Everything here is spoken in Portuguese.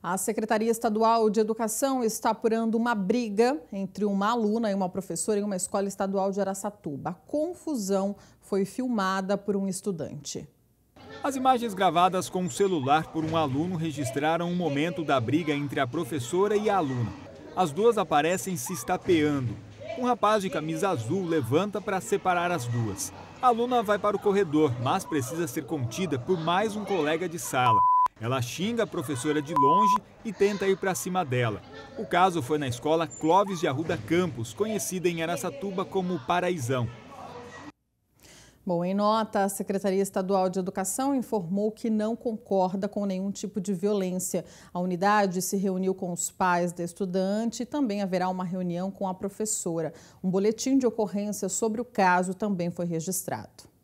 A Secretaria Estadual de Educação está apurando uma briga entre uma aluna e uma professora em uma escola estadual de Araçatuba. A confusão foi filmada por um estudante. As imagens gravadas com o um celular por um aluno registraram um momento da briga entre a professora e a aluna. As duas aparecem se estapeando. Um rapaz de camisa azul levanta para separar as duas. A aluna vai para o corredor, mas precisa ser contida por mais um colega de sala. Ela xinga a professora de longe e tenta ir para cima dela. O caso foi na escola Clóvis de Arruda Campos, conhecida em Aracatuba como Paraisão. Bom, em nota, a Secretaria Estadual de Educação informou que não concorda com nenhum tipo de violência. A unidade se reuniu com os pais da estudante e também haverá uma reunião com a professora. Um boletim de ocorrência sobre o caso também foi registrado.